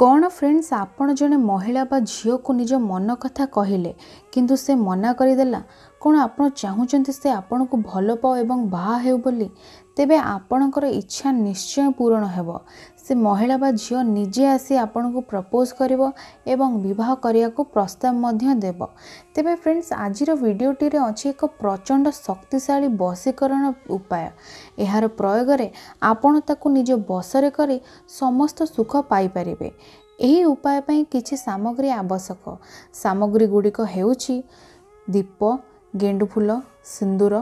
କ'ଣ ଫ୍ରେଣ୍ଡସ୍ ଆପଣ ଜଣେ ମହିଳା ବା ଝିଅକୁ ନିଜ ମନ କଥା କହିଲେ କିନ୍ତୁ ସେ ମନା କରିଦେଲା କ'ଣ ଆପଣ ଚାହୁଁଛନ୍ତି ସେ ଆପଣଙ୍କୁ ଭଲ ପାଉ ଏବଂ ବାହା ହେଉ ବୋଲି ତେବେ ଆପଣଙ୍କର ଇଚ୍ଛା ନିଶ୍ଚୟ ପୂରଣ ହେବ ସେ ମହିଳା ବା ଝିଅ ନିଜେ ଆସି ଆପଣଙ୍କୁ ପ୍ରପୋଜ୍ କରିବ ଏବଂ ବିବାହ କରିବାକୁ ପ୍ରସ୍ତାବ ମଧ୍ୟ ଦେବ ତେବେ ଫ୍ରେଣ୍ଡସ୍ ଆଜିର ଭିଡ଼ିଓଟିରେ ଅଛି ଏକ ପ୍ରଚଣ୍ଡ ଶକ୍ତିଶାଳୀ ବଶୀକରଣ ଉପାୟ ଏହାର ପ୍ରୟୋଗରେ ଆପଣ ତାକୁ ନିଜ ବସରେ କରି ସମସ୍ତ ସୁଖ ପାଇପାରିବେ ଏହି ଉପାୟ ପାଇଁ କିଛି ସାମଗ୍ରୀ ଆବଶ୍ୟକ ସାମଗ୍ରୀ ଗୁଡ଼ିକ ହେଉଛି ଦୀପ ଗେଣ୍ଡୁ ଫୁଲ ସିନ୍ଦୁର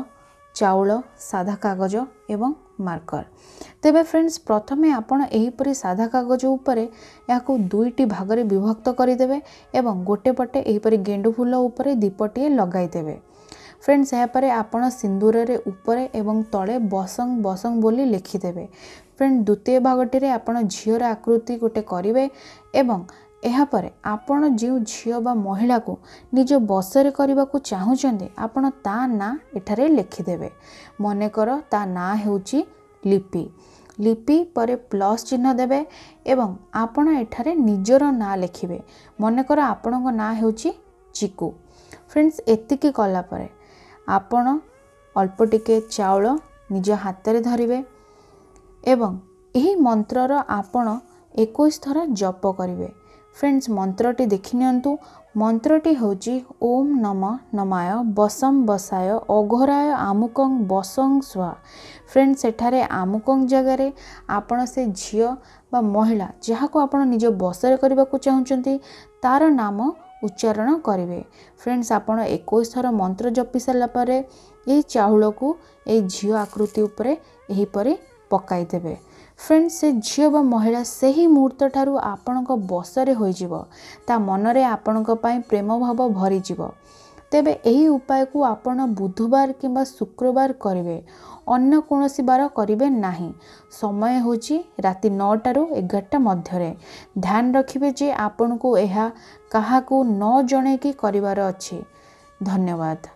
ଚାଉଳ ସାଧା କାଗଜ ଏବଂ ମାର୍କର ତେବେ ଫ୍ରେଣ୍ଡସ୍ ପ୍ରଥମେ ଆପଣ ଏହିପରି ସାଧା କାଗଜ ଉପରେ ଏହାକୁ ଦୁଇଟି ଭାଗରେ ବିଭକ୍ତ କରିଦେବେ ଏବଂ ଗୋଟେ ପଟେ ଏହିପରି ଗେଣ୍ଡୁ ଫୁଲ ଉପରେ ଦୀପଟିଏ ଲଗାଇଦେବେ ଫ୍ରେଣ୍ଡସ୍ ଏହାପରେ ଆପଣ ସିନ୍ଦୁରରେ ଉପରେ ଏବଂ ତଳେ ବସଂ ବସଂ ବୋଲି ଲେଖିଦେବେ ଫ୍ରେଣ୍ଡ ଦ୍ୱିତୀୟ ଭାଗଟିରେ ଆପଣ ଝିଅର ଆକୃତି ଗୋଟେ କରିବେ ଏବଂ ଏହାପରେ ଆପଣ ଯେଉଁ ଝିଅ ବା ମହିଳାକୁ ନିଜ ବସରେ କରିବାକୁ ଚାହୁଁଛନ୍ତି ଆପଣ ତା ନାଁ ଏଠାରେ ଲେଖିଦେବେ ମନେକର ତା ନାଁ ହେଉଛି ଲିପି ଲିପି ପରେ ପ୍ଲସ୍ ଚିହ୍ନ ଦେବେ ଏବଂ ଆପଣ ଏଠାରେ ନିଜର ନାଁ ଲେଖିବେ ମନେକର ଆପଣଙ୍କ ନାଁ ହେଉଛି ଚିକୁ ଫ୍ରେଣ୍ଡସ୍ ଏତିକି କଲାପରେ ଆପଣ ଅଳ୍ପ ଟିକେ ଚାଉଳ ନିଜ ହାତରେ ଧରିବେ ଏବଂ ଏହି ମନ୍ତ୍ରର ଆପଣ ଏକୋଇଶ ଥର ଜପ କରିବେ ଫ୍ରେଣ୍ଡସ୍ ମନ୍ତ୍ରଟି ଦେଖିନିଅନ୍ତୁ ମନ୍ତ୍ରଟି ହେଉଛି ଓମ୍ ନମ ନମାୟ ବସମ ବସାୟ ଅଘରାୟ ଆମୁକଂ ବସଂ ସ୍ୱା ଫ୍ରେଣ୍ଡ ସେଠାରେ ଆମୁକଂ ଜାଗାରେ ଆପଣ ସେ ଝିଅ ବା ମହିଳା ଯାହାକୁ ଆପଣ ନିଜ ବସରେ କରିବାକୁ ଚାହୁଁଛନ୍ତି ତାର ନାମ ଉଚ୍ଚାରଣ କରିବେ ଫ୍ରେଣ୍ଡସ୍ ଆପଣ ଏକୋଇଶ ଥର ମନ୍ତ୍ର ଜପି ସାରିଲା ପରେ ଏହି ଚାଉଳକୁ ଏହି ଝିଅ ଆକୃତି ଉପରେ ଏହିପରି ପକାଇଦେବେ ଫ୍ରେଣ୍ଡ ସେ ଝିଅ ବା ମହିଳା ସେହି ମୁହୂର୍ତ୍ତଠାରୁ ଆପଣଙ୍କ ବସରେ ହୋଇଯିବ ତା ମନରେ ଆପଣଙ୍କ ପାଇଁ ପ୍ରେମଭାବ ଭରିଯିବ ତେବେ ଏହି ଉପାୟକୁ ଆପଣ ବୁଧବାର କିମ୍ବା ଶୁକ୍ରବାର କରିବେ ଅନ୍ୟ କୌଣସି ବାର କରିବେ ନାହିଁ ସମୟ ହେଉଛି ରାତି ନଅଟାରୁ ଏଗାରଟା ମଧ୍ୟରେ ଧ୍ୟାନ ରଖିବେ ଯେ ଆପଣଙ୍କୁ ଏହା କାହାକୁ ନ ଜଣେଇକି କରିବାର ଅଛି ଧନ୍ୟବାଦ